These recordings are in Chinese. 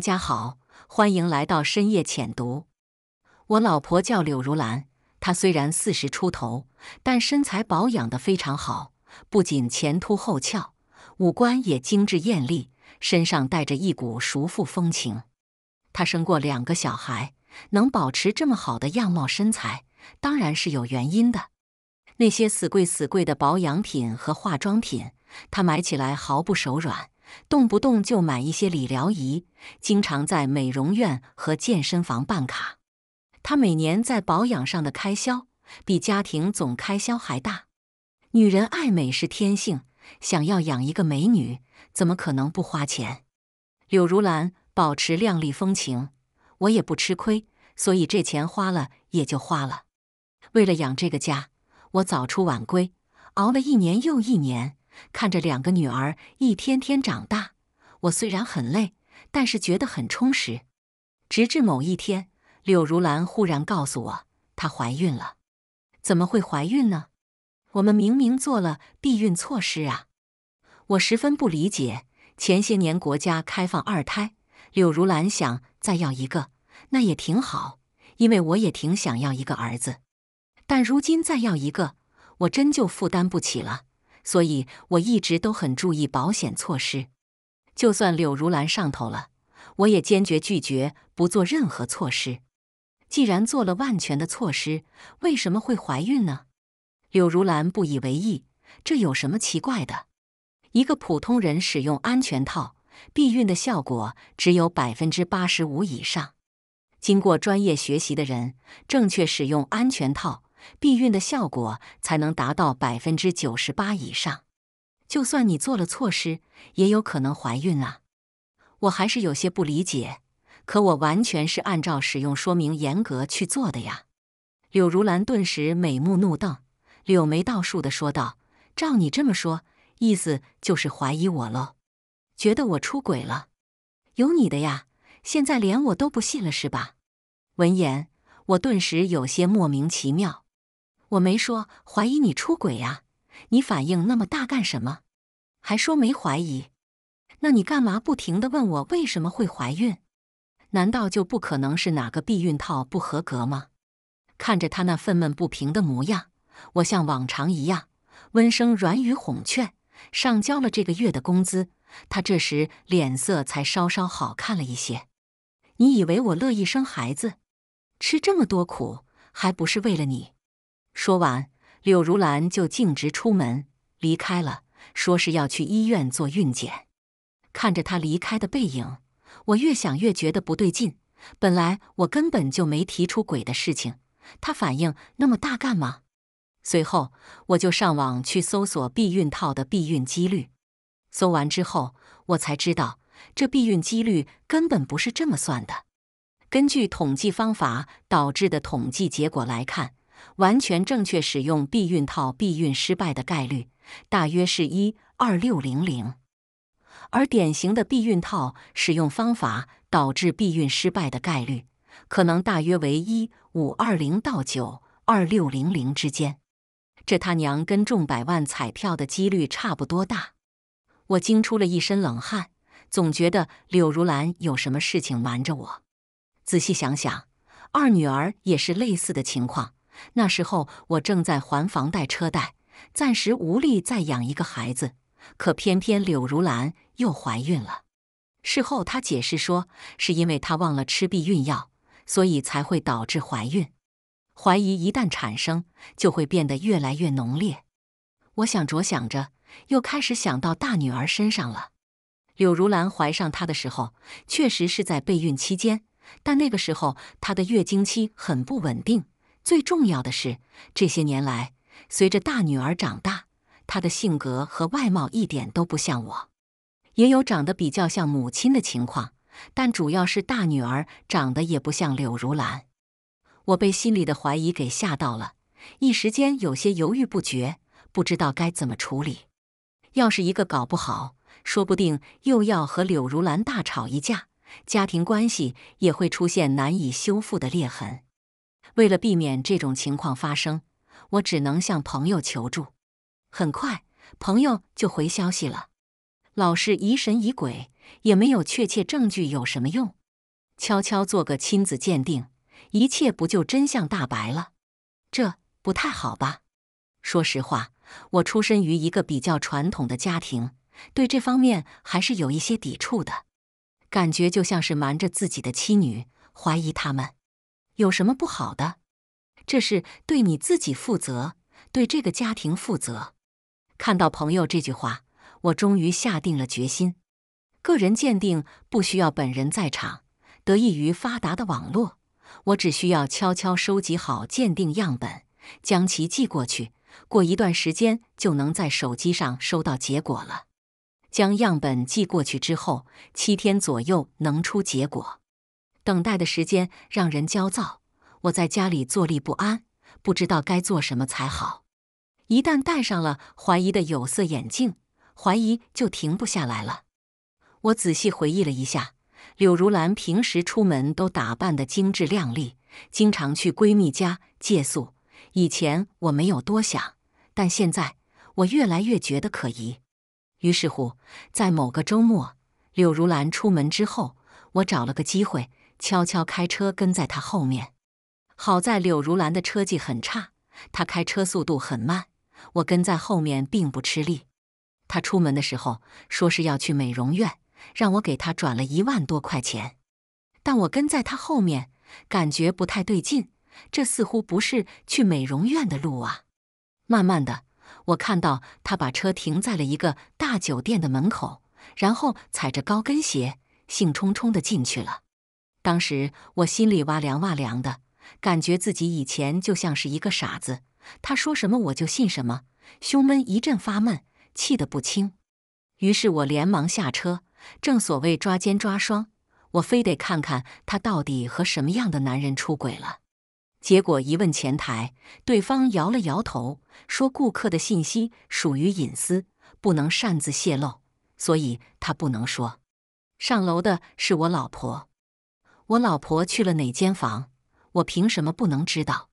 大家好，欢迎来到深夜浅读。我老婆叫柳如兰，她虽然四十出头，但身材保养得非常好，不仅前凸后翘，五官也精致艳丽，身上带着一股熟妇风情。她生过两个小孩，能保持这么好的样貌身材，当然是有原因的。那些死贵死贵的保养品和化妆品，她买起来毫不手软。动不动就买一些理疗仪，经常在美容院和健身房办卡。她每年在保养上的开销比家庭总开销还大。女人爱美是天性，想要养一个美女，怎么可能不花钱？柳如兰保持靓丽风情，我也不吃亏，所以这钱花了也就花了。为了养这个家，我早出晚归，熬了一年又一年。看着两个女儿一天天长大，我虽然很累，但是觉得很充实。直至某一天，柳如兰忽然告诉我，她怀孕了。怎么会怀孕呢？我们明明做了避孕措施啊！我十分不理解。前些年国家开放二胎，柳如兰想再要一个，那也挺好，因为我也挺想要一个儿子。但如今再要一个，我真就负担不起了。所以我一直都很注意保险措施，就算柳如兰上头了，我也坚决拒绝不做任何措施。既然做了万全的措施，为什么会怀孕呢？柳如兰不以为意，这有什么奇怪的？一个普通人使用安全套避孕的效果只有百分之八十五以上，经过专业学习的人正确使用安全套。避孕的效果才能达到百分之九十八以上，就算你做了措施，也有可能怀孕啊！我还是有些不理解，可我完全是按照使用说明严格去做的呀。柳如兰顿时美目怒瞪，柳眉倒竖的说道：“照你这么说，意思就是怀疑我喽？觉得我出轨了？有你的呀！现在连我都不信了是吧？”闻言，我顿时有些莫名其妙。我没说怀疑你出轨呀，你反应那么大干什么？还说没怀疑，那你干嘛不停的问我为什么会怀孕？难道就不可能是哪个避孕套不合格吗？看着他那愤懑不平的模样，我像往常一样温声软语哄劝，上交了这个月的工资，他这时脸色才稍稍好看了一些。你以为我乐意生孩子？吃这么多苦还不是为了你？说完，柳如兰就径直出门离开了，说是要去医院做孕检。看着她离开的背影，我越想越觉得不对劲。本来我根本就没提出轨的事情，她反应那么大干嘛？随后，我就上网去搜索避孕套的避孕几率。搜完之后，我才知道这避孕几率根本不是这么算的。根据统计方法导致的统计结果来看。完全正确使用避孕套，避孕失败的概率大约是一二六零零；而典型的避孕套使用方法导致避孕失败的概率，可能大约为一五二零到九二六零零之间。这他娘跟中百万彩票的几率差不多大，我惊出了一身冷汗，总觉得柳如兰有什么事情瞒着我。仔细想想，二女儿也是类似的情况。那时候我正在还房贷、车贷，暂时无力再养一个孩子。可偏偏柳如兰又怀孕了。事后她解释说，是因为她忘了吃避孕药，所以才会导致怀孕。怀疑一旦产生，就会变得越来越浓烈。我想着想着，又开始想到大女儿身上了。柳如兰怀上她的时候，确实是在备孕期间，但那个时候她的月经期很不稳定。最重要的是，这些年来，随着大女儿长大，她的性格和外貌一点都不像我，也有长得比较像母亲的情况，但主要是大女儿长得也不像柳如兰。我被心里的怀疑给吓到了，一时间有些犹豫不决，不知道该怎么处理。要是一个搞不好，说不定又要和柳如兰大吵一架，家庭关系也会出现难以修复的裂痕。为了避免这种情况发生，我只能向朋友求助。很快，朋友就回消息了：“老是疑神疑鬼，也没有确切证据，有什么用？悄悄做个亲子鉴定，一切不就真相大白了？”这不太好吧？说实话，我出身于一个比较传统的家庭，对这方面还是有一些抵触的，感觉就像是瞒着自己的妻女，怀疑他们。有什么不好的？这是对你自己负责，对这个家庭负责。看到朋友这句话，我终于下定了决心。个人鉴定不需要本人在场，得益于发达的网络，我只需要悄悄收集好鉴定样本，将其寄过去。过一段时间就能在手机上收到结果了。将样本寄过去之后，七天左右能出结果。等待的时间让人焦躁，我在家里坐立不安，不知道该做什么才好。一旦戴上了怀疑的有色眼镜，怀疑就停不下来了。我仔细回忆了一下，柳如兰平时出门都打扮得精致靓丽，经常去闺蜜家借宿。以前我没有多想，但现在我越来越觉得可疑。于是乎，在某个周末，柳如兰出门之后，我找了个机会。悄悄开车跟在他后面，好在柳如兰的车技很差，她开车速度很慢，我跟在后面并不吃力。她出门的时候说是要去美容院，让我给她转了一万多块钱。但我跟在她后面，感觉不太对劲，这似乎不是去美容院的路啊。慢慢的，我看到她把车停在了一个大酒店的门口，然后踩着高跟鞋，兴冲冲的进去了。当时我心里哇凉哇凉的，感觉自己以前就像是一个傻子，他说什么我就信什么，胸闷一阵发闷，气得不轻。于是我连忙下车，正所谓抓奸抓双，我非得看看他到底和什么样的男人出轨了。结果一问前台，对方摇了摇头，说：“顾客的信息属于隐私，不能擅自泄露，所以他不能说。”上楼的是我老婆。我老婆去了哪间房？我凭什么不能知道？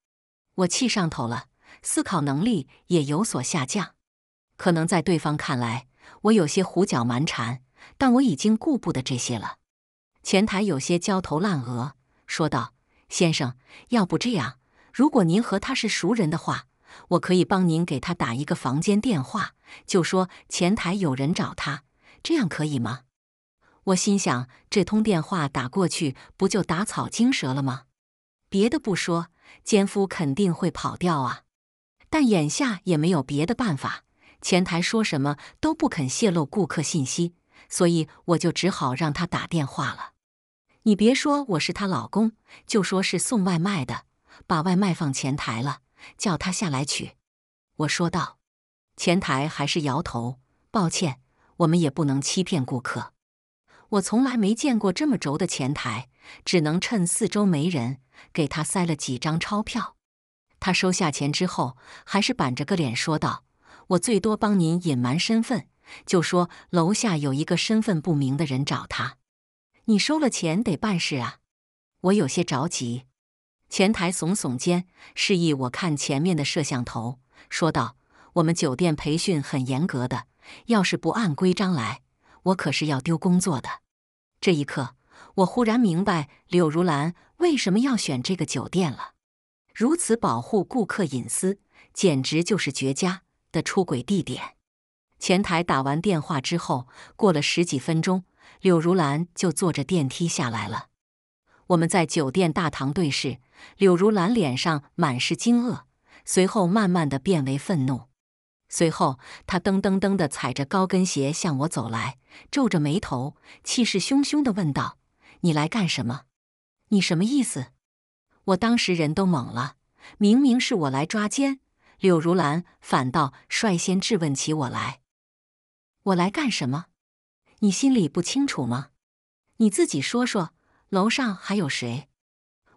我气上头了，思考能力也有所下降。可能在对方看来，我有些胡搅蛮缠，但我已经顾不得这些了。前台有些焦头烂额，说道：“先生，要不这样，如果您和他是熟人的话，我可以帮您给他打一个房间电话，就说前台有人找他，这样可以吗？”我心想，这通电话打过去不就打草惊蛇了吗？别的不说，奸夫肯定会跑掉啊。但眼下也没有别的办法，前台说什么都不肯泄露顾客信息，所以我就只好让他打电话了。你别说我是她老公，就说是送外卖的，把外卖放前台了，叫他下来取。我说道。前台还是摇头，抱歉，我们也不能欺骗顾客。我从来没见过这么轴的前台，只能趁四周没人，给他塞了几张钞票。他收下钱之后，还是板着个脸说道：“我最多帮您隐瞒身份，就说楼下有一个身份不明的人找他。你收了钱得办事啊！”我有些着急，前台耸耸肩，示意我看前面的摄像头，说道：“我们酒店培训很严格的，要是不按规章来。”我可是要丢工作的。这一刻，我忽然明白柳如兰为什么要选这个酒店了。如此保护顾客隐私，简直就是绝佳的出轨地点。前台打完电话之后，过了十几分钟，柳如兰就坐着电梯下来了。我们在酒店大堂对视，柳如兰脸上满是惊愕，随后慢慢的变为愤怒。随后，他噔噔噔的踩着高跟鞋向我走来，皱着眉头，气势汹汹的问道：“你来干什么？你什么意思？”我当时人都懵了，明明是我来抓奸，柳如兰反倒率先质问起我来：“我来干什么？你心里不清楚吗？你自己说说，楼上还有谁？”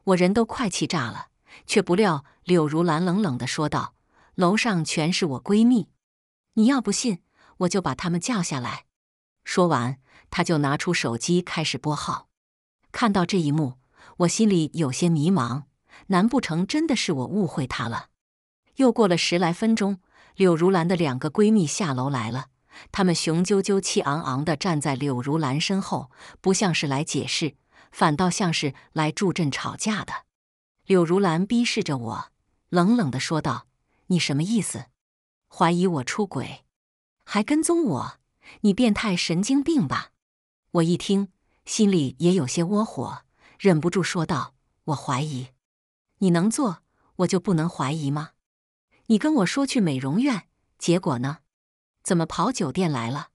我人都快气炸了，却不料柳如兰冷冷的说道。楼上全是我闺蜜，你要不信，我就把她们叫下来。说完，她就拿出手机开始拨号。看到这一幕，我心里有些迷茫，难不成真的是我误会她了？又过了十来分钟，柳如兰的两个闺蜜下楼来了，她们雄赳赳、气昂昂的站在柳如兰身后，不像是来解释，反倒像是来助阵吵架的。柳如兰逼视着我，冷冷的说道。你什么意思？怀疑我出轨，还跟踪我？你变态神经病吧！我一听，心里也有些窝火，忍不住说道：“我怀疑，你能做，我就不能怀疑吗？你跟我说去美容院，结果呢？怎么跑酒店来了？”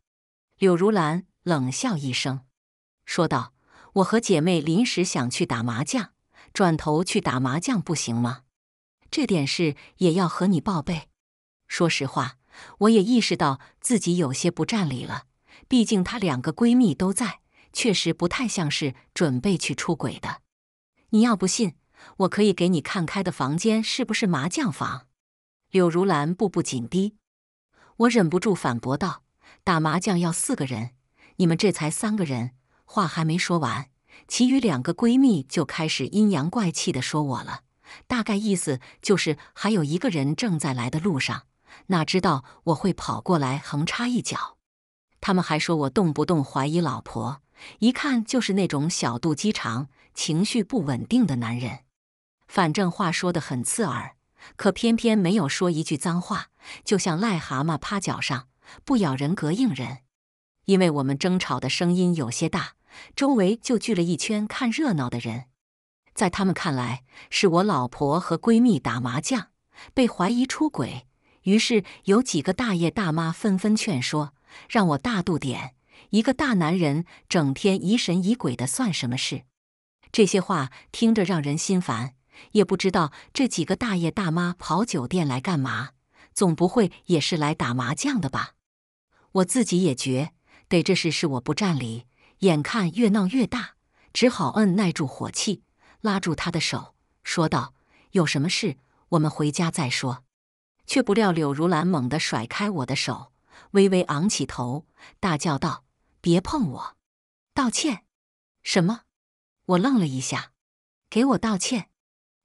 柳如兰冷笑一声，说道：“我和姐妹临时想去打麻将，转头去打麻将不行吗？”这点事也要和你报备。说实话，我也意识到自己有些不占理了。毕竟她两个闺蜜都在，确实不太像是准备去出轨的。你要不信，我可以给你看开的房间是不是麻将房。柳如兰步步紧逼，我忍不住反驳道：“打麻将要四个人，你们这才三个人。”话还没说完，其余两个闺蜜就开始阴阳怪气的说我了。大概意思就是还有一个人正在来的路上，哪知道我会跑过来横插一脚。他们还说我动不动怀疑老婆，一看就是那种小肚鸡肠、情绪不稳定的男人。反正话说的很刺耳，可偏偏没有说一句脏话，就像癞蛤蟆趴脚上不咬人、膈应人。因为我们争吵的声音有些大，周围就聚了一圈看热闹的人。在他们看来，是我老婆和闺蜜打麻将被怀疑出轨，于是有几个大爷大妈纷纷劝说，让我大度点。一个大男人整天疑神疑鬼的算什么事？这些话听着让人心烦。也不知道这几个大爷大妈跑酒店来干嘛，总不会也是来打麻将的吧？我自己也觉得这事是我不占理，眼看越闹越大，只好摁耐住火气。拉住她的手，说道：“有什么事，我们回家再说。”却不料柳如兰猛地甩开我的手，微微昂起头，大叫道：“别碰我！道歉！什么？”我愣了一下，“给我道歉！”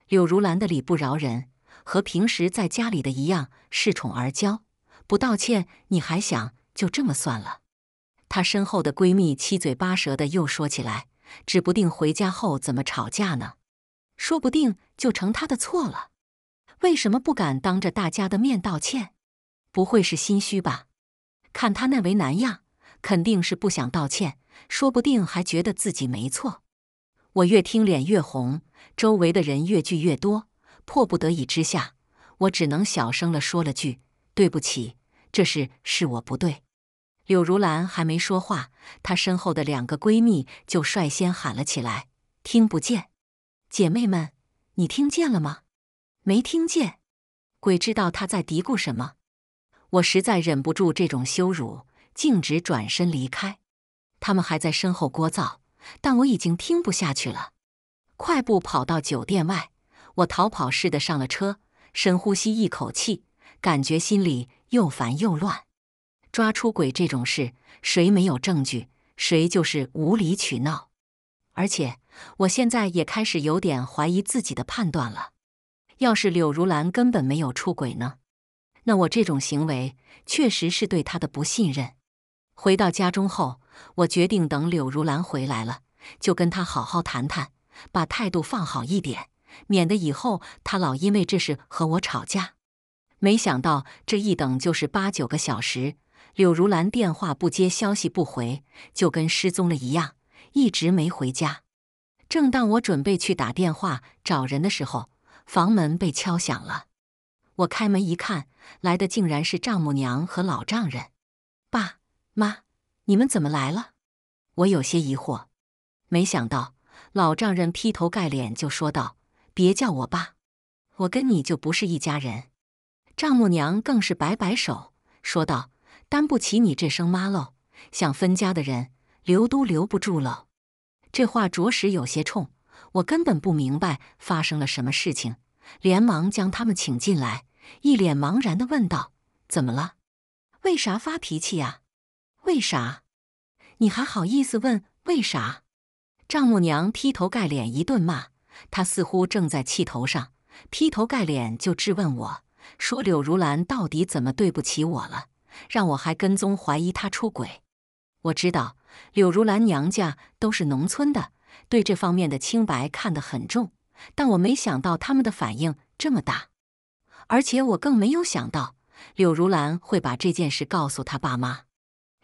柳如兰的理不饶人，和平时在家里的一样，恃宠而骄。不道歉，你还想就这么算了？她身后的闺蜜七嘴八舌的又说起来。指不定回家后怎么吵架呢？说不定就成他的错了。为什么不敢当着大家的面道歉？不会是心虚吧？看他那为难样，肯定是不想道歉。说不定还觉得自己没错。我越听脸越红，周围的人越聚越多，迫不得已之下，我只能小声的说了句：“对不起，这事是我不对。”柳如兰还没说话，她身后的两个闺蜜就率先喊了起来：“听不见，姐妹们，你听见了吗？没听见，鬼知道她在嘀咕什么。”我实在忍不住这种羞辱，径直转身离开。他们还在身后聒噪，但我已经听不下去了，快步跑到酒店外。我逃跑似的上了车，深呼吸一口气，感觉心里又烦又乱。抓出轨这种事，谁没有证据，谁就是无理取闹。而且我现在也开始有点怀疑自己的判断了。要是柳如兰根本没有出轨呢？那我这种行为确实是对她的不信任。回到家中后，我决定等柳如兰回来了，就跟他好好谈谈，把态度放好一点，免得以后她老因为这事和我吵架。没想到这一等就是八九个小时。柳如兰电话不接，消息不回，就跟失踪了一样，一直没回家。正当我准备去打电话找人的时候，房门被敲响了。我开门一看，来的竟然是丈母娘和老丈人。爸、妈，你们怎么来了？我有些疑惑。没想到老丈人劈头盖脸就说道：“别叫我爸，我跟你就不是一家人。”丈母娘更是摆摆手，说道。担不起你这声妈喽！想分家的人，留都留不住了。这话着实有些冲。我根本不明白发生了什么事情，连忙将他们请进来，一脸茫然的问道：“怎么了？为啥发脾气呀？为啥？你还好意思问为啥？”丈母娘劈头盖脸一顿骂，她似乎正在气头上，劈头盖脸就质问我说：“柳如兰到底怎么对不起我了？”让我还跟踪怀疑他出轨。我知道柳如兰娘家都是农村的，对这方面的清白看得很重。但我没想到他们的反应这么大，而且我更没有想到柳如兰会把这件事告诉他爸妈。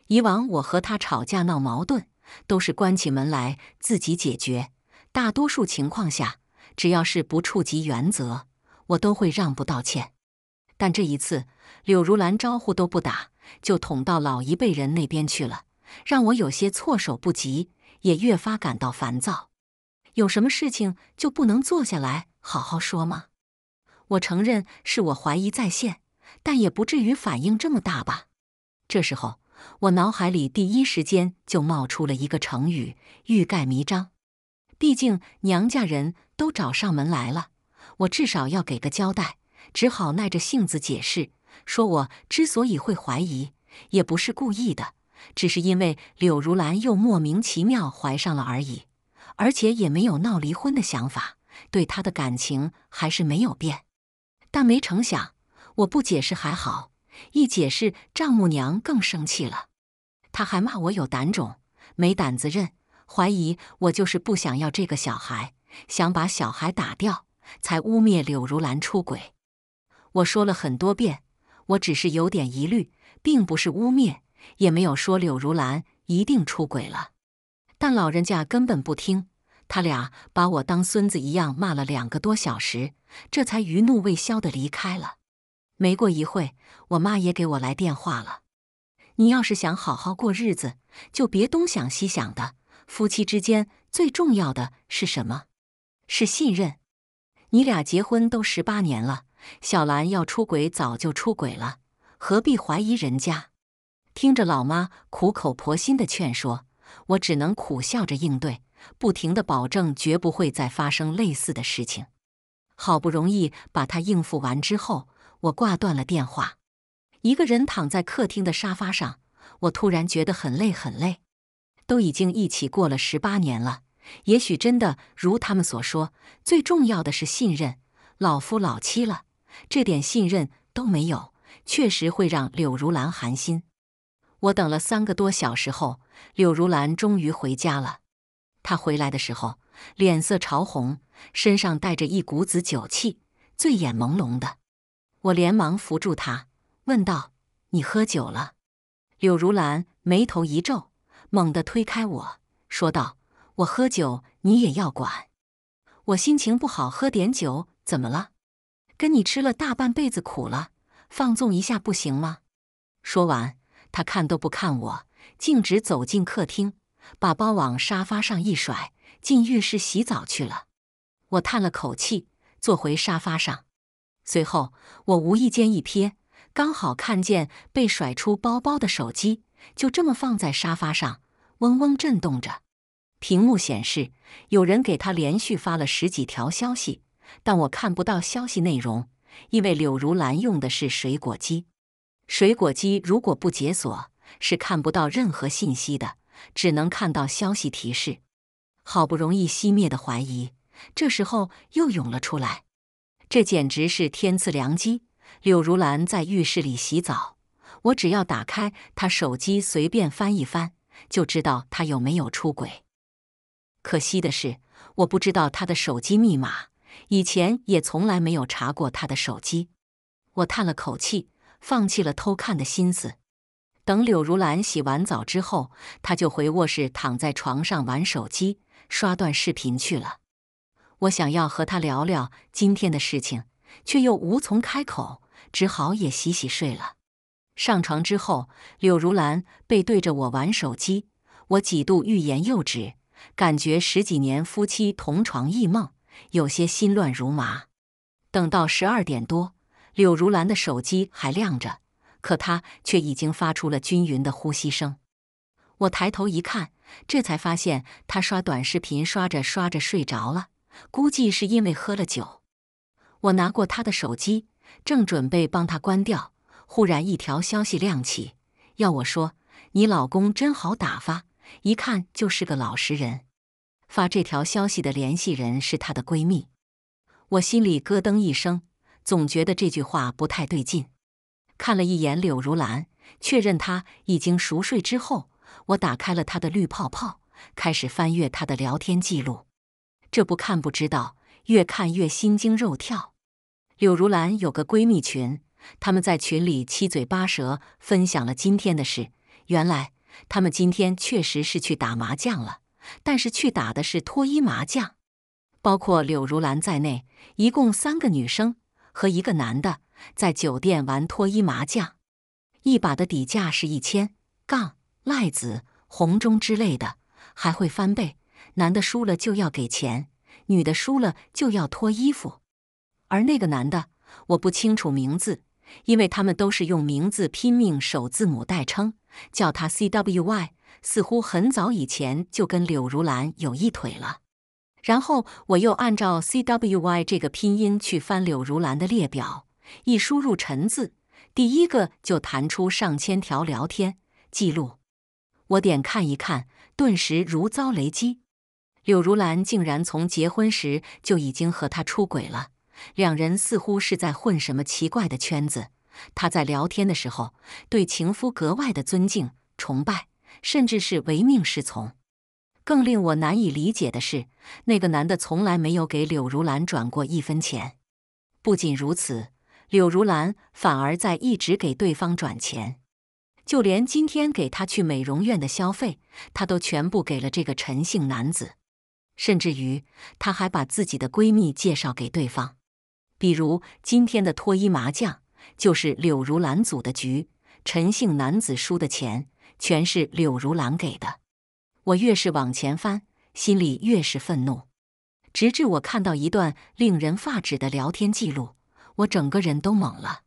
以往我和他吵架闹矛盾，都是关起门来自己解决。大多数情况下，只要是不触及原则，我都会让步道歉。但这一次，柳如兰招呼都不打，就捅到老一辈人那边去了，让我有些措手不及，也越发感到烦躁。有什么事情就不能坐下来好好说吗？我承认是我怀疑在线，但也不至于反应这么大吧。这时候，我脑海里第一时间就冒出了一个成语“欲盖弥彰”。毕竟娘家人都找上门来了，我至少要给个交代。只好耐着性子解释，说我之所以会怀疑，也不是故意的，只是因为柳如兰又莫名其妙怀上了而已，而且也没有闹离婚的想法，对她的感情还是没有变。但没成想，我不解释还好，一解释，丈母娘更生气了，她还骂我有胆种，没胆子认，怀疑我就是不想要这个小孩，想把小孩打掉，才污蔑柳如兰出轨。我说了很多遍，我只是有点疑虑，并不是污蔑，也没有说柳如兰一定出轨了。但老人家根本不听，他俩把我当孙子一样骂了两个多小时，这才余怒未消的离开了。没过一会我妈也给我来电话了：“你要是想好好过日子，就别东想西想的。夫妻之间最重要的是什么？是信任。你俩结婚都十八年了。”小兰要出轨，早就出轨了，何必怀疑人家？听着老妈苦口婆心的劝说，我只能苦笑着应对，不停的保证绝不会再发生类似的事情。好不容易把她应付完之后，我挂断了电话，一个人躺在客厅的沙发上，我突然觉得很累，很累。都已经一起过了十八年了，也许真的如他们所说，最重要的是信任，老夫老妻了。这点信任都没有，确实会让柳如兰寒心。我等了三个多小时后，柳如兰终于回家了。她回来的时候，脸色潮红，身上带着一股子酒气，醉眼朦胧的。我连忙扶住她，问道：“你喝酒了？”柳如兰眉头一皱，猛地推开我，说道：“我喝酒，你也要管？我心情不好，喝点酒怎么了？”跟你吃了大半辈子苦了，放纵一下不行吗？说完，他看都不看我，径直走进客厅，把包往沙发上一甩，进浴室洗澡去了。我叹了口气，坐回沙发上。随后，我无意间一瞥，刚好看见被甩出包包的手机，就这么放在沙发上，嗡嗡震动着，屏幕显示有人给他连续发了十几条消息。但我看不到消息内容，因为柳如兰用的是水果机。水果机如果不解锁，是看不到任何信息的，只能看到消息提示。好不容易熄灭的怀疑，这时候又涌了出来。这简直是天赐良机！柳如兰在浴室里洗澡，我只要打开她手机，随便翻一翻，就知道她有没有出轨。可惜的是，我不知道她的手机密码。以前也从来没有查过他的手机，我叹了口气，放弃了偷看的心思。等柳如兰洗完澡之后，他就回卧室躺在床上玩手机，刷段视频去了。我想要和他聊聊今天的事情，却又无从开口，只好也洗洗睡了。上床之后，柳如兰背对着我玩手机，我几度欲言又止，感觉十几年夫妻同床异梦。有些心乱如麻。等到十二点多，柳如兰的手机还亮着，可她却已经发出了均匀的呼吸声。我抬头一看，这才发现她刷短视频刷着刷着睡着了，估计是因为喝了酒。我拿过她的手机，正准备帮她关掉，忽然一条消息亮起：“要我说，你老公真好打发，一看就是个老实人。”发这条消息的联系人是她的闺蜜，我心里咯噔一声，总觉得这句话不太对劲。看了一眼柳如兰，确认她已经熟睡之后，我打开了她的绿泡泡，开始翻阅她的聊天记录。这不看不知道，越看越心惊肉跳。柳如兰有个闺蜜群，她们在群里七嘴八舌分享了今天的事。原来她们今天确实是去打麻将了。但是去打的是脱衣麻将，包括柳如兰在内，一共三个女生和一个男的在酒店玩脱衣麻将。一把的底价是一千杠、赖子、红中之类的，还会翻倍。男的输了就要给钱，女的输了就要脱衣服。而那个男的，我不清楚名字，因为他们都是用名字拼命首字母代称，叫他 C W Y。似乎很早以前就跟柳如兰有一腿了。然后我又按照 cwy 这个拼音去翻柳如兰的列表，一输入“陈”字，第一个就弹出上千条聊天记录。我点看一看，顿时如遭雷击：柳如兰竟然从结婚时就已经和他出轨了。两人似乎是在混什么奇怪的圈子。他在聊天的时候对情夫格外的尊敬、崇拜。甚至是唯命是从。更令我难以理解的是，那个男的从来没有给柳如兰转过一分钱。不仅如此，柳如兰反而在一直给对方转钱。就连今天给他去美容院的消费，他都全部给了这个陈姓男子。甚至于，他还把自己的闺蜜介绍给对方。比如今天的脱衣麻将，就是柳如兰组的局，陈姓男子输的钱。全是柳如兰给的，我越是往前翻，心里越是愤怒，直至我看到一段令人发指的聊天记录，我整个人都懵了。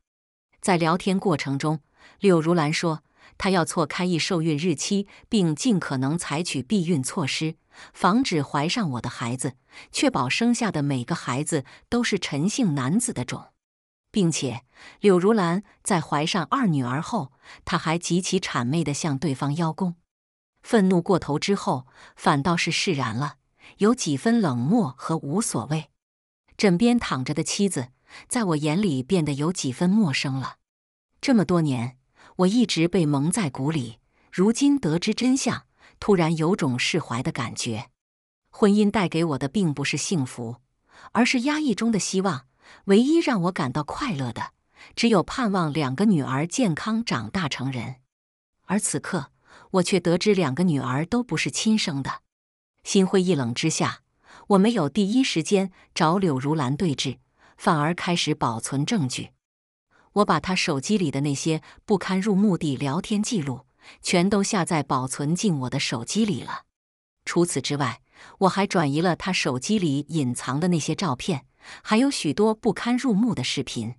在聊天过程中，柳如兰说，她要错开易受孕日期，并尽可能采取避孕措施，防止怀上我的孩子，确保生下的每个孩子都是陈姓男子的种。并且，柳如兰在怀上二女儿后，她还极其谄媚的向对方邀功。愤怒过头之后，反倒是释然了，有几分冷漠和无所谓。枕边躺着的妻子，在我眼里变得有几分陌生了。这么多年，我一直被蒙在鼓里，如今得知真相，突然有种释怀的感觉。婚姻带给我的并不是幸福，而是压抑中的希望。唯一让我感到快乐的，只有盼望两个女儿健康长大成人。而此刻，我却得知两个女儿都不是亲生的，心灰意冷之下，我没有第一时间找柳如兰对质，反而开始保存证据。我把她手机里的那些不堪入目的聊天记录，全都下载保存进我的手机里了。除此之外，我还转移了她手机里隐藏的那些照片。还有许多不堪入目的视频。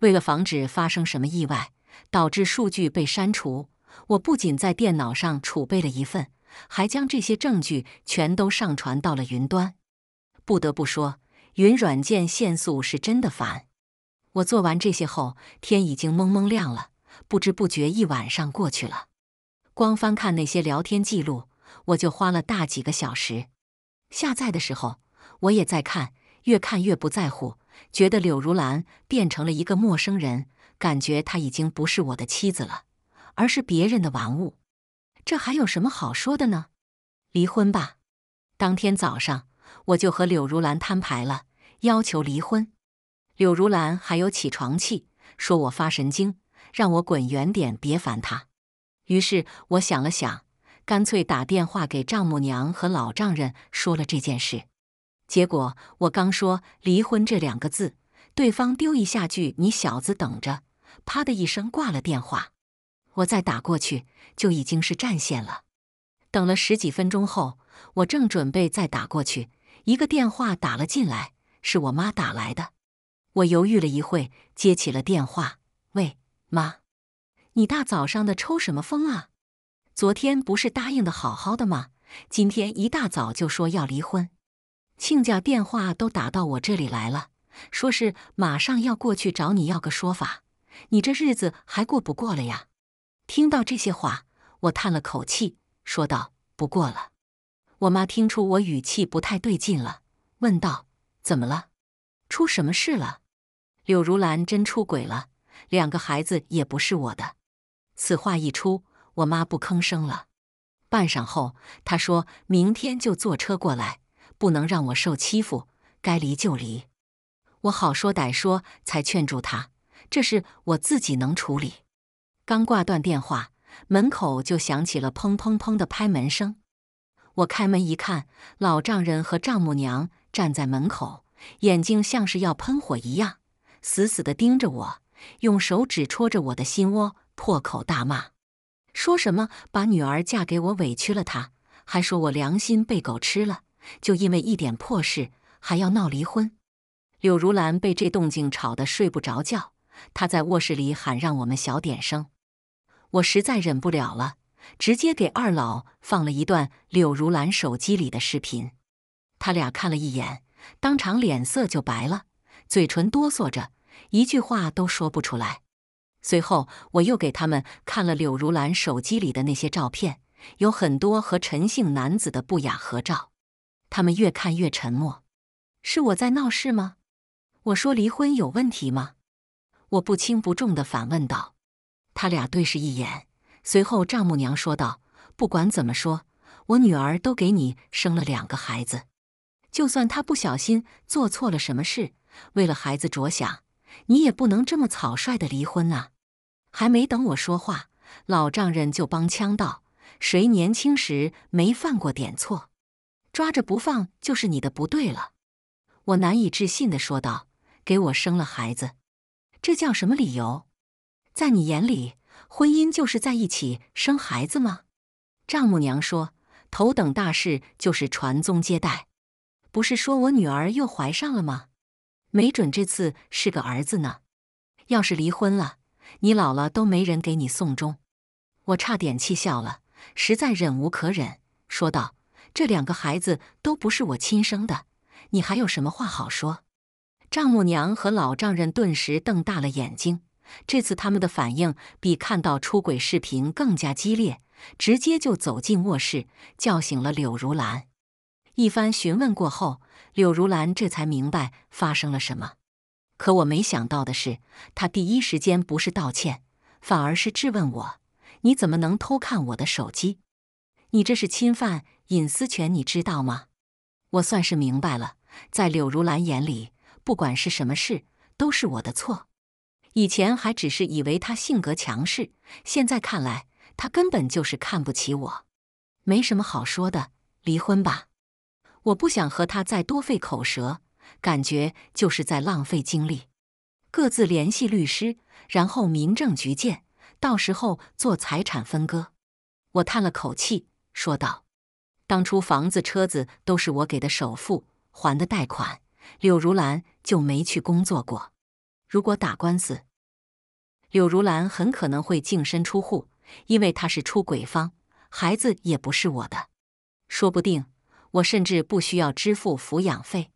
为了防止发生什么意外导致数据被删除，我不仅在电脑上储备了一份，还将这些证据全都上传到了云端。不得不说，云软件限速是真的烦。我做完这些后，天已经蒙蒙亮了，不知不觉一晚上过去了。光翻看那些聊天记录，我就花了大几个小时。下载的时候，我也在看。越看越不在乎，觉得柳如兰变成了一个陌生人，感觉她已经不是我的妻子了，而是别人的玩物。这还有什么好说的呢？离婚吧！当天早上我就和柳如兰摊牌了，要求离婚。柳如兰还有起床气，说我发神经，让我滚远点，别烦她。于是我想了想，干脆打电话给丈母娘和老丈人说了这件事。结果我刚说离婚这两个字，对方丢一下句：“你小子等着！”啪的一声挂了电话。我再打过去就已经是占线了。等了十几分钟后，我正准备再打过去，一个电话打了进来，是我妈打来的。我犹豫了一会，接起了电话：“喂，妈，你大早上的抽什么风啊？昨天不是答应的好好的吗？今天一大早就说要离婚。”亲家电话都打到我这里来了，说是马上要过去找你要个说法，你这日子还过不过了呀？听到这些话，我叹了口气，说道：“不过了。”我妈听出我语气不太对劲了，问道：“怎么了？出什么事了？”柳如兰真出轨了，两个孩子也不是我的。此话一出，我妈不吭声了。半晌后，她说明天就坐车过来。不能让我受欺负，该离就离。我好说歹说才劝住他，这事我自己能处理。刚挂断电话，门口就响起了砰砰砰的拍门声。我开门一看，老丈人和丈母娘站在门口，眼睛像是要喷火一样，死死地盯着我，用手指戳着我的心窝，破口大骂，说什么把女儿嫁给我委屈了他，还说我良心被狗吃了。就因为一点破事还要闹离婚，柳如兰被这动静吵得睡不着觉，她在卧室里喊让我们小点声。我实在忍不了了，直接给二老放了一段柳如兰手机里的视频。他俩看了一眼，当场脸色就白了，嘴唇哆嗦着，一句话都说不出来。随后我又给他们看了柳如兰手机里的那些照片，有很多和陈姓男子的不雅合照。他们越看越沉默，是我在闹事吗？我说离婚有问题吗？我不轻不重的反问道。他俩对视一眼，随后丈母娘说道：“不管怎么说，我女儿都给你生了两个孩子，就算她不小心做错了什么事，为了孩子着想，你也不能这么草率的离婚啊！”还没等我说话，老丈人就帮腔道：“谁年轻时没犯过点错？”抓着不放就是你的不对了，我难以置信的说道：“给我生了孩子，这叫什么理由？在你眼里，婚姻就是在一起生孩子吗？”丈母娘说：“头等大事就是传宗接代，不是说我女儿又怀上了吗？没准这次是个儿子呢。要是离婚了，你老了都没人给你送终。”我差点气笑了，实在忍无可忍，说道。这两个孩子都不是我亲生的，你还有什么话好说？丈母娘和老丈人顿时瞪大了眼睛。这次他们的反应比看到出轨视频更加激烈，直接就走进卧室，叫醒了柳如兰。一番询问过后，柳如兰这才明白发生了什么。可我没想到的是，他第一时间不是道歉，反而是质问我：“你怎么能偷看我的手机？你这是侵犯！”隐私权，你知道吗？我算是明白了，在柳如兰眼里，不管是什么事，都是我的错。以前还只是以为她性格强势，现在看来，她根本就是看不起我。没什么好说的，离婚吧！我不想和他再多费口舌，感觉就是在浪费精力。各自联系律师，然后民政局见，到时候做财产分割。我叹了口气，说道。当初房子、车子都是我给的首付，还的贷款。柳如兰就没去工作过。如果打官司，柳如兰很可能会净身出户，因为她是出轨方，孩子也不是我的。说不定我甚至不需要支付抚养费。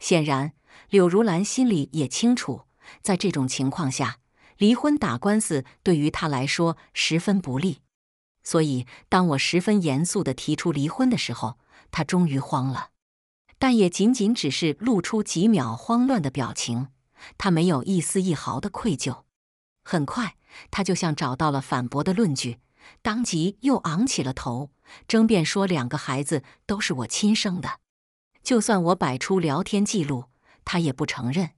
显然，柳如兰心里也清楚，在这种情况下，离婚打官司对于她来说十分不利。所以，当我十分严肃的提出离婚的时候，他终于慌了，但也仅仅只是露出几秒慌乱的表情。他没有一丝一毫的愧疚。很快，他就像找到了反驳的论据，当即又昂起了头，争辩说两个孩子都是我亲生的。就算我摆出聊天记录，他也不承认。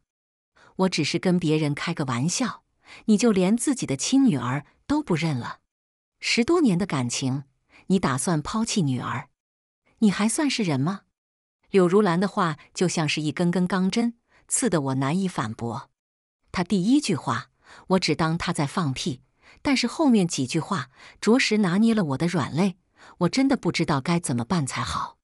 我只是跟别人开个玩笑，你就连自己的亲女儿都不认了。十多年的感情，你打算抛弃女儿？你还算是人吗？柳如兰的话就像是一根根钢针，刺得我难以反驳。他第一句话我只当他在放屁，但是后面几句话着实拿捏了我的软肋，我真的不知道该怎么办才好。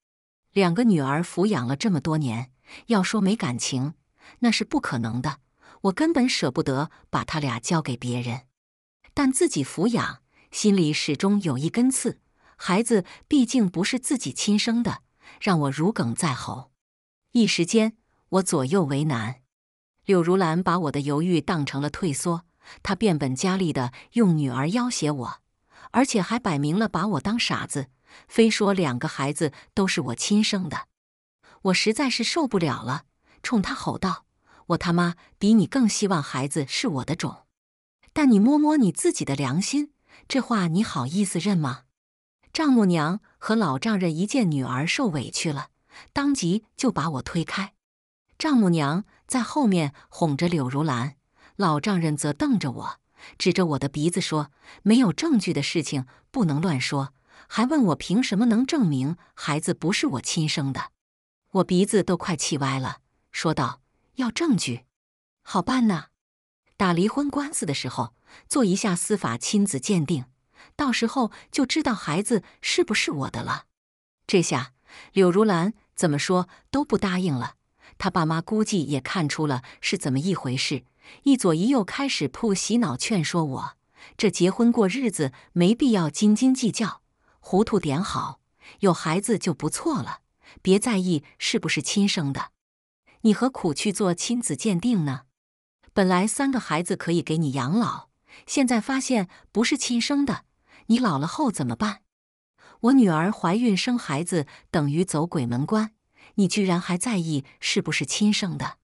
两个女儿抚养了这么多年，要说没感情那是不可能的。我根本舍不得把她俩交给别人，但自己抚养。心里始终有一根刺，孩子毕竟不是自己亲生的，让我如鲠在喉。一时间我左右为难。柳如兰把我的犹豫当成了退缩，她变本加厉的用女儿要挟我，而且还摆明了把我当傻子，非说两个孩子都是我亲生的。我实在是受不了了，冲她吼道：“我他妈比你更希望孩子是我的种，但你摸摸你自己的良心！”这话你好意思认吗？丈母娘和老丈人一见女儿受委屈了，当即就把我推开。丈母娘在后面哄着柳如兰，老丈人则瞪着我，指着我的鼻子说：“没有证据的事情不能乱说。”还问我凭什么能证明孩子不是我亲生的？我鼻子都快气歪了，说道：“要证据，好办呐，打离婚官司的时候。”做一下司法亲子鉴定，到时候就知道孩子是不是我的了。这下柳如兰怎么说都不答应了。他爸妈估计也看出了是怎么一回事，一左一右开始铺洗脑劝说我。这结婚过日子没必要斤斤计较，糊涂点好，有孩子就不错了，别在意是不是亲生的。你何苦去做亲子鉴定呢？本来三个孩子可以给你养老。现在发现不是亲生的，你老了后怎么办？我女儿怀孕生孩子等于走鬼门关，你居然还在意是不是亲生的？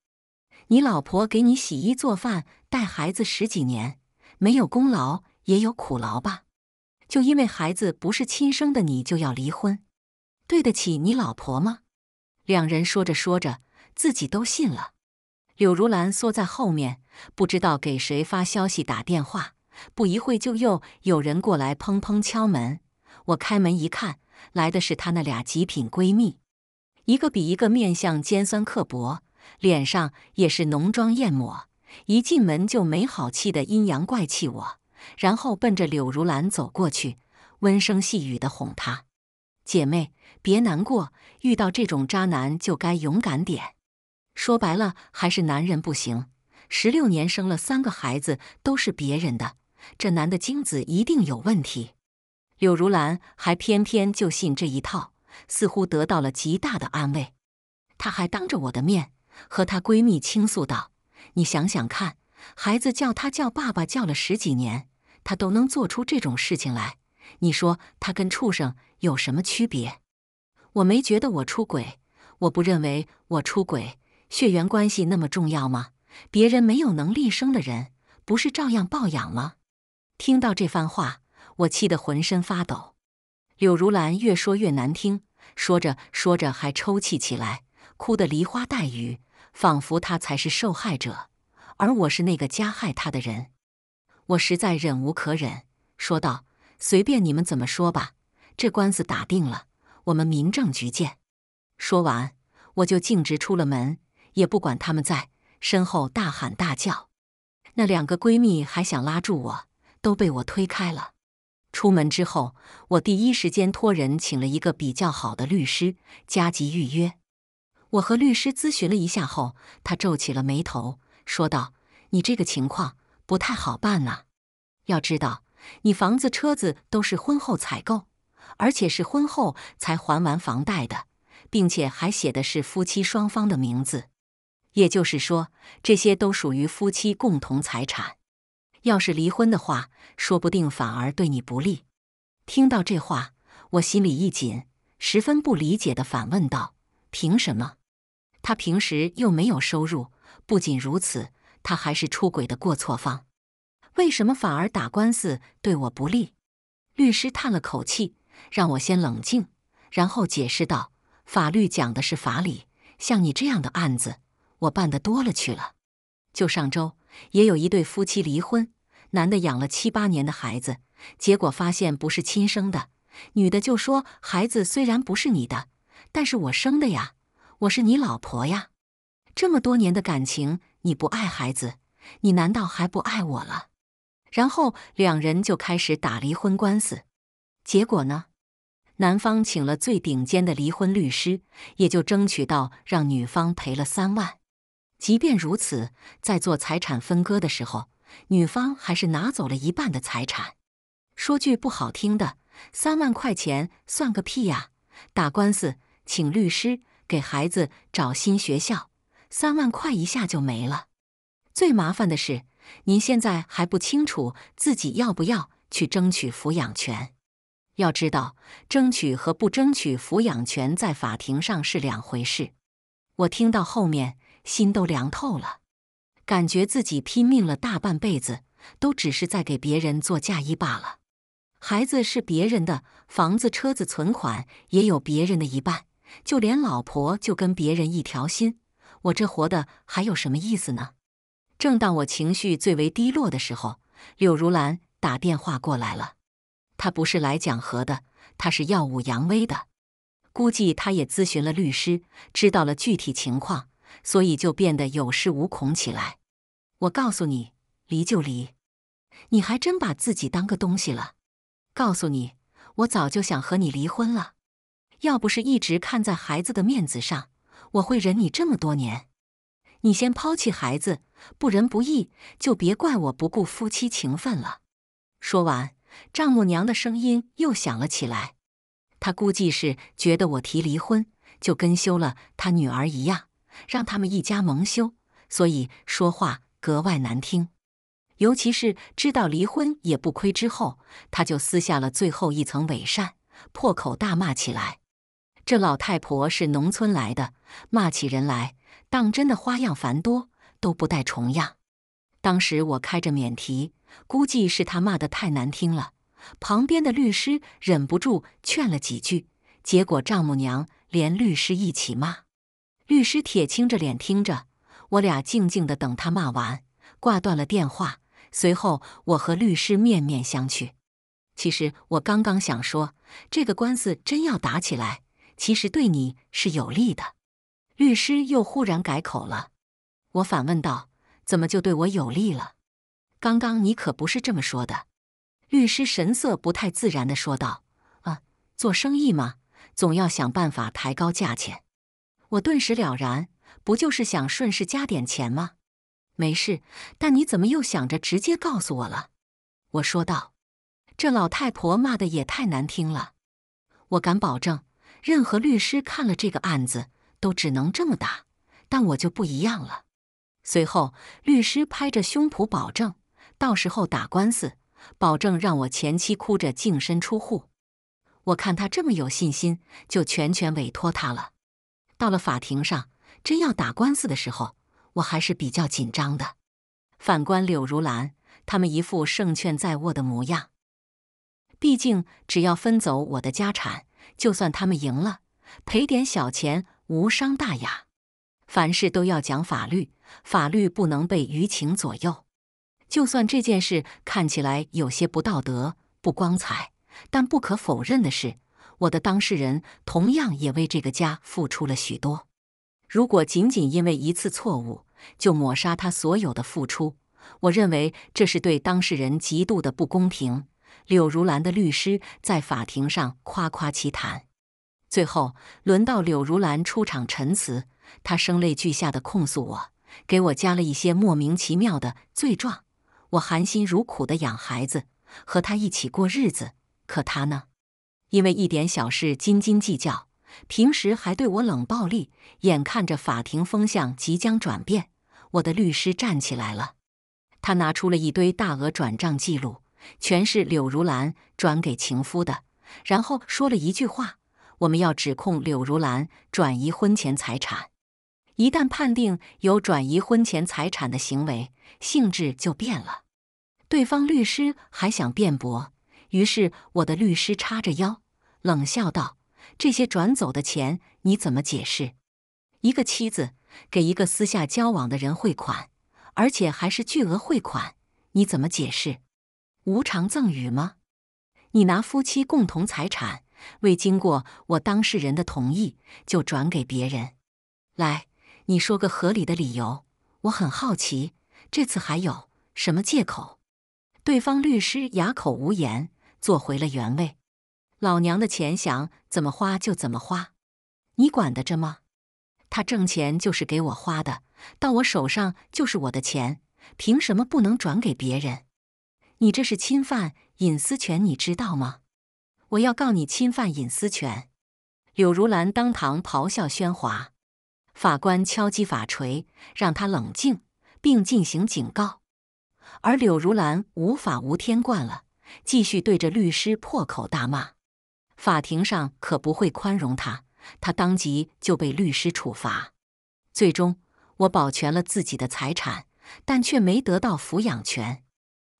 你老婆给你洗衣做饭带孩子十几年，没有功劳也有苦劳吧？就因为孩子不是亲生的，你就要离婚，对得起你老婆吗？两人说着说着，自己都信了。柳如兰缩在后面，不知道给谁发消息、打电话。不一会就又有人过来，砰砰敲门。我开门一看，来的是她那俩极品闺蜜，一个比一个面相尖酸刻薄，脸上也是浓妆艳抹。一进门就没好气的阴阳怪气我，然后奔着柳如兰走过去，温声细语的哄她：“姐妹，别难过，遇到这种渣男就该勇敢点。”说白了还是男人不行，十六年生了三个孩子都是别人的，这男的精子一定有问题。柳如兰还偏偏就信这一套，似乎得到了极大的安慰。她还当着我的面和她闺蜜倾诉道：“你想想看，孩子叫她叫爸爸叫了十几年，她都能做出这种事情来，你说她跟畜生有什么区别？”我没觉得我出轨，我不认为我出轨。血缘关系那么重要吗？别人没有能力生的人，不是照样抱养吗？听到这番话，我气得浑身发抖。柳如兰越说越难听，说着说着还抽泣起来，哭得梨花带雨，仿佛她才是受害者，而我是那个加害她的人。我实在忍无可忍，说道：“随便你们怎么说吧，这官司打定了，我们民政局见。”说完，我就径直出了门。也不管他们在身后大喊大叫，那两个闺蜜还想拉住我，都被我推开了。出门之后，我第一时间托人请了一个比较好的律师，加急预约。我和律师咨询了一下后，他皱起了眉头，说道：“你这个情况不太好办啊。要知道，你房子、车子都是婚后采购，而且是婚后才还完房贷的，并且还写的是夫妻双方的名字。”也就是说，这些都属于夫妻共同财产。要是离婚的话，说不定反而对你不利。听到这话，我心里一紧，十分不理解的反问道：“凭什么？他平时又没有收入。不仅如此，他还是出轨的过错方，为什么反而打官司对我不利？”律师叹了口气，让我先冷静，然后解释道：“法律讲的是法理，像你这样的案子。”我办的多了去了，就上周也有一对夫妻离婚，男的养了七八年的孩子，结果发现不是亲生的，女的就说孩子虽然不是你的，但是我生的呀，我是你老婆呀，这么多年的感情你不爱孩子，你难道还不爱我了？然后两人就开始打离婚官司，结果呢，男方请了最顶尖的离婚律师，也就争取到让女方赔了三万。即便如此，在做财产分割的时候，女方还是拿走了一半的财产。说句不好听的，三万块钱算个屁呀！打官司，请律师，给孩子找新学校，三万块一下就没了。最麻烦的是，您现在还不清楚自己要不要去争取抚养权。要知道，争取和不争取抚养权在法庭上是两回事。我听到后面。心都凉透了，感觉自己拼命了大半辈子，都只是在给别人做嫁衣罢了。孩子是别人的，房子、车子、存款也有别人的一半，就连老婆就跟别人一条心。我这活的还有什么意思呢？正当我情绪最为低落的时候，柳如兰打电话过来了。她不是来讲和的，她是耀武扬威的。估计她也咨询了律师，知道了具体情况。所以就变得有恃无恐起来。我告诉你，离就离，你还真把自己当个东西了。告诉你，我早就想和你离婚了，要不是一直看在孩子的面子上，我会忍你这么多年。你先抛弃孩子，不仁不义，就别怪我不顾夫妻情分了。说完，丈母娘的声音又响了起来。她估计是觉得我提离婚，就跟休了她女儿一样。让他们一家蒙羞，所以说话格外难听。尤其是知道离婚也不亏之后，他就撕下了最后一层伪善，破口大骂起来。这老太婆是农村来的，骂起人来当真的花样繁多，都不带重样。当时我开着免提，估计是他骂得太难听了，旁边的律师忍不住劝了几句，结果丈母娘连律师一起骂。律师铁青着脸听着，我俩静静的等他骂完，挂断了电话。随后，我和律师面面相觑。其实我刚刚想说，这个官司真要打起来，其实对你是有利的。律师又忽然改口了。我反问道：“怎么就对我有利了？”刚刚你可不是这么说的。”律师神色不太自然的说道：“啊，做生意嘛，总要想办法抬高价钱。”我顿时了然，不就是想顺势加点钱吗？没事，但你怎么又想着直接告诉我了？我说道：“这老太婆骂的也太难听了，我敢保证，任何律师看了这个案子都只能这么打，但我就不一样了。”随后，律师拍着胸脯保证：“到时候打官司，保证让我前妻哭着净身出户。”我看他这么有信心，就全权委托他了。到了法庭上，真要打官司的时候，我还是比较紧张的。反观柳如兰，他们一副胜券在握的模样。毕竟，只要分走我的家产，就算他们赢了，赔点小钱无伤大雅。凡事都要讲法律，法律不能被舆情左右。就算这件事看起来有些不道德、不光彩，但不可否认的是。我的当事人同样也为这个家付出了许多。如果仅仅因为一次错误就抹杀他所有的付出，我认为这是对当事人极度的不公平。柳如兰的律师在法庭上夸夸其谈，最后轮到柳如兰出场陈词，她声泪俱下的控诉我给我加了一些莫名其妙的罪状。我含辛茹苦的养孩子，和他一起过日子，可他呢？因为一点小事斤斤计较，平时还对我冷暴力。眼看着法庭风向即将转变，我的律师站起来了。他拿出了一堆大额转账记录，全是柳如兰转给情夫的。然后说了一句话：“我们要指控柳如兰转移婚前财产。一旦判定有转移婚前财产的行为，性质就变了。”对方律师还想辩驳。于是，我的律师叉着腰冷笑道：“这些转走的钱你怎么解释？一个妻子给一个私下交往的人汇款，而且还是巨额汇款，你怎么解释？无偿赠与吗？你拿夫妻共同财产未经过我当事人的同意就转给别人，来，你说个合理的理由，我很好奇，这次还有什么借口？”对方律师哑口无言。坐回了原位，老娘的钱想怎么花就怎么花，你管得着吗？他挣钱就是给我花的，到我手上就是我的钱，凭什么不能转给别人？你这是侵犯隐私权，你知道吗？我要告你侵犯隐私权！柳如兰当堂咆哮喧哗，法官敲击法锤，让他冷静，并进行警告。而柳如兰无法无天惯了。继续对着律师破口大骂，法庭上可不会宽容他，他当即就被律师处罚。最终，我保全了自己的财产，但却没得到抚养权。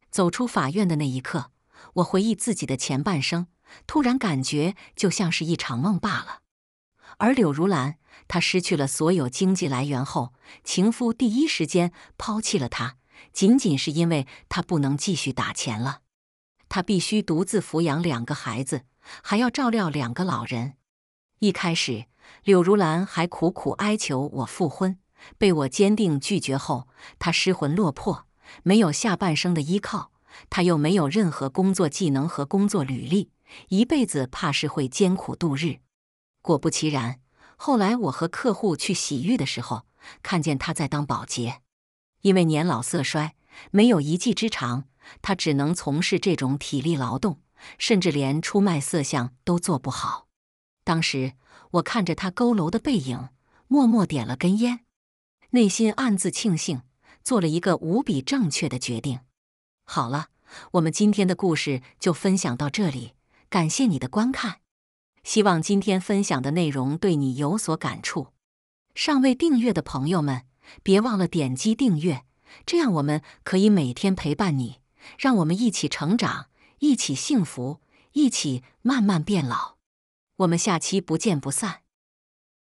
走出法院的那一刻，我回忆自己的前半生，突然感觉就像是一场梦罢了。而柳如兰，她失去了所有经济来源后，情夫第一时间抛弃了她，仅仅是因为她不能继续打钱了。他必须独自抚养两个孩子，还要照料两个老人。一开始，柳如兰还苦苦哀求我复婚，被我坚定拒绝后，她失魂落魄，没有下半生的依靠。她又没有任何工作技能和工作履历，一辈子怕是会艰苦度日。果不其然，后来我和客户去洗浴的时候，看见她在当保洁，因为年老色衰，没有一技之长。他只能从事这种体力劳动，甚至连出卖色相都做不好。当时我看着他佝偻的背影，默默点了根烟，内心暗自庆幸做了一个无比正确的决定。好了，我们今天的故事就分享到这里，感谢你的观看。希望今天分享的内容对你有所感触。尚未订阅的朋友们，别忘了点击订阅，这样我们可以每天陪伴你。让我们一起成长，一起幸福，一起慢慢变老。我们下期不见不散。